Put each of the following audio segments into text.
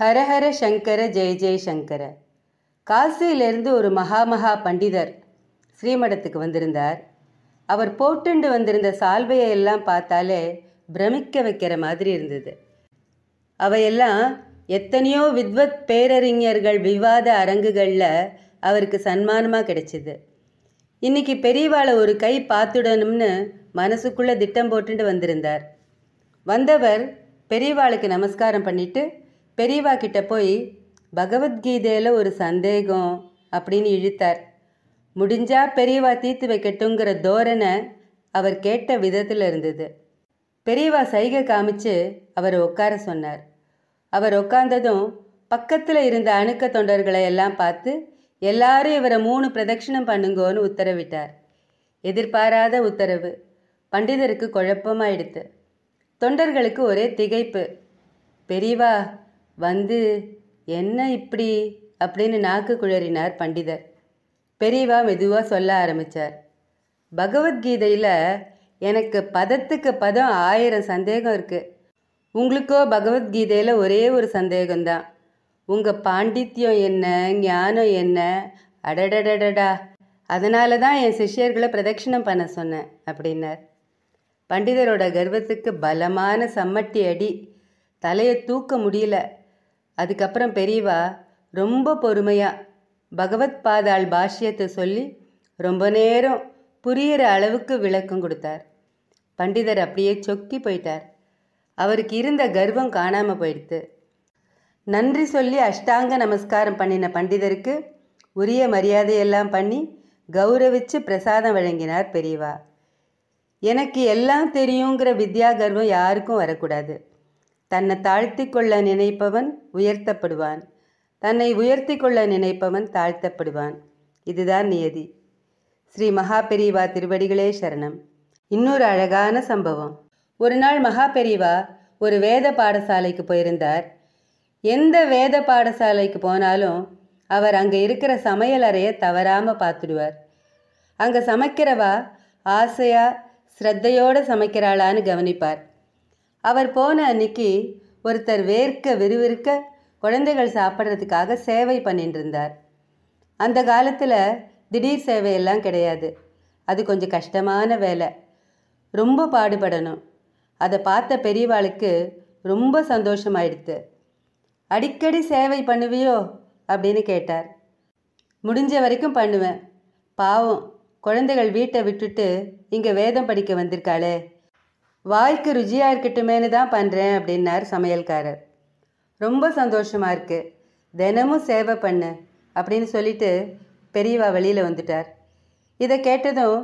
ஹரஹர சங்கர ஜெய ஜெய சங்கர காசியிலிருந்து ஒரு மகாமகா பண்டிதர் ஸ்ரீமடத்துக்கு வந்திருந்தார் அவர் போட்டுண்டு வந்திருந்த சால்வையை எல்லாம் பார்த்தாலே பிரமிக்க வைக்கிற மாதிரி இருந்தது அவையெல்லாம் எத்தனையோ வித்வத் பேரறிஞர்கள் விவாத அரங்குகளில் அவருக்கு சன்மானமாக கிடைச்சிது இன்றைக்கி பெரியவாளை ஒரு கை பார்த்துடணும்னு மனசுக்குள்ளே திட்டம் போட்டுட்டு வந்திருந்தார் வந்தவர் பெரியவாளுக்கு நமஸ்காரம் பண்ணிவிட்டு பெரியவா கிட்ட போய் பகவத்கீதையில் ஒரு சந்தேகம் அப்படின்னு இழுத்தார் முடிஞ்சா பெரியவா தீர்த்து வைக்கட்டுங்கிற தோரணை அவர் கேட்ட விதத்தில் இருந்தது பெரியவா சைகை காமிச்சு அவர் உட்கார சொன்னார் அவர் உட்கார்ந்ததும் பக்கத்தில் இருந்த அணுக்க தொண்டர்களை எல்லாம் பார்த்து எல்லாரும் இவரை மூணு பிரதட்சிணம் பண்ணுங்கோன்னு உத்தரவிட்டார் எதிர்பாராத உத்தரவு பண்டிதருக்கு குழப்பமாயிடுத்து தொண்டர்களுக்கு ஒரே திகைப்பு பெரியவா வந்து என்ன இப்படி அப்படின்னு நாக்கு குழறினார் பண்டிதர் பெரியவா மெதுவாக சொல்ல ஆரம்பித்தார் பகவத்கீதையில் எனக்கு பதத்துக்கு பதம் ஆயிரம் சந்தேகம் இருக்குது உங்களுக்கோ பகவத்கீதையில் ஒரே ஒரு சந்தேகம்தான் உங்கள் பாண்டித்யம் என்ன ஞானம் என்ன அடடடடடா அதனால தான் என் சிஷ்யர்களை பிரதட்சிணம் பண்ண சொன்னேன் அப்படின்னார் பண்டிதரோட கர்வத்துக்கு பலமான சம்மட்டி அடி தலையை தூக்க முடியல அதுக்கப்புறம் பெரியவா ரொம்ப பொறுமையாக பகவத் பாதாள் பாஷ்யத்தை சொல்லி ரொம்ப நேரம் புரியிற அளவுக்கு விளக்கம் கொடுத்தார் பண்டிதர் அப்படியே சொக்கி போயிட்டார் அவருக்கு இருந்த கர்வம் காணாமல் போயிடுத்து நன்றி சொல்லி அஷ்டாங்க நமஸ்காரம் பண்ணின பண்டிதருக்கு உரிய மரியாதையெல்லாம் பண்ணி கௌரவிச்சு பிரசாதம் வழங்கினார் பெரியவா எனக்கு எல்லாம் தெரியுங்கிற வித்யா கர்வம் யாருக்கும் வரக்கூடாது தன்னை தாழ்த்தி கொள்ள நினைப்பவன் உயர்த்தப்படுவான் தன்னை உயர்த்தி கொள்ள நினைப்பவன் தாழ்த்தப்படுவான் இதுதான் நியதி ஸ்ரீ மகாபெரிவா திருவடிகளே சரணம் இன்னொரு அழகான சம்பவம் ஒரு நாள் மகாபெரிவா ஒரு வேத பாடசாலைக்கு போயிருந்தார் எந்த வேத பாடசாலைக்கு போனாலும் அவர் அங்கே இருக்கிற சமையல் அறையை தவறாமல் பார்த்துடுவார் அங்கே சமைக்கிறவா ஆசையாக ஸ்ரத்தையோடு சமைக்கிறாளான்னு கவனிப்பார் அவர் போன அன்னைக்கு ஒருத்தர் வேர்க்க விறுவிறுக்க குழந்தைகள் சாப்பிட்றதுக்காக சேவை பண்ணிட்டு இருந்தார் அந்த காலத்தில் திடீர் சேவையெல்லாம் கிடையாது அது கொஞ்சம் கஷ்டமான வேலை ரொம்ப பாடுபடணும் அதை பார்த்த பெரியவாளுக்கு ரொம்ப சந்தோஷமாயிடுத்து அடிக்கடி சேவை பண்ணுவியோ அப்படின்னு கேட்டார் முடிஞ்ச வரைக்கும் பண்ணுவேன் பாவம் குழந்தைகள் வீட்டை விட்டுட்டு இங்கே வேதம் படிக்க வந்திருக்காளே வாய்க்கு ருச்சியாக இருக்கட்டுமேனு தான் பண்ணுறேன் அப்படின்னார் சமையல்காரர் ரொம்ப சந்தோஷமாக இருக்குது தினமும் சேவை பண்ணு அப்படின்னு சொல்லிட்டு பெரியவா வெளியில் வந்துட்டார் இதை கேட்டதும்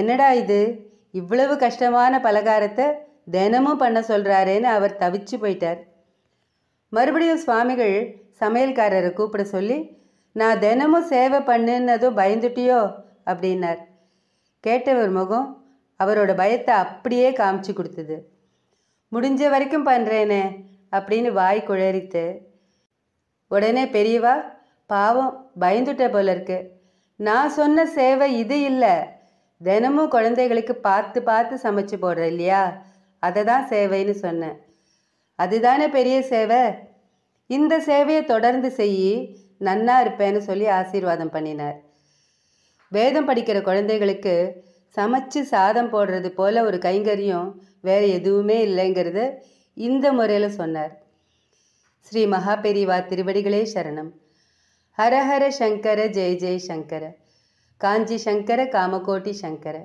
என்னடா இது இவ்வளவு கஷ்டமான பலகாரத்தை தினமும் பண்ண சொல்கிறாரேன்னு அவர் தவிச்சு போயிட்டார் மறுபடியும் சுவாமிகள் சமையல்காரரை கூப்பிட சொல்லி நான் தினமும் சேவை பண்ணுன்னதும் பயந்துட்டியோ அப்படின்னார் கேட்டவர் முகம் அவரோட பயத்தை அப்படியே காமிச்சு கொடுத்தது முடிஞ்ச வரைக்கும் பண்ணுறேனே அப்படின்னு வாய் குழறித்து உடனே பெரியவா பாவம் பயந்துட்ட போல இருக்கு நான் சொன்ன சேவை இது இல்லை தினமும் குழந்தைகளுக்கு பார்த்து பார்த்து சமைச்சு போடுற இல்லையா அதை தான் சேவைன்னு சொன்னேன் அதுதானே பெரிய சேவை இந்த சேவையை தொடர்ந்து செய்ய நன்னா இருப்பேன்னு சொல்லி ஆசீர்வாதம் பண்ணினார் வேதம் படிக்கிற குழந்தைகளுக்கு சமைச்சு சாதம் போடுறது போல் ஒரு கைங்கரியம் வேறு எதுவுமே இல்லைங்கிறத இந்த முறையில் சொன்னார் ஸ்ரீ மகாபெரிவா திருவடிகளே சரணம் ஹரஹர சங்கர ஜெய ஜெய் சங்கர காஞ்சி சங்கர காமகோட்டி சங்கர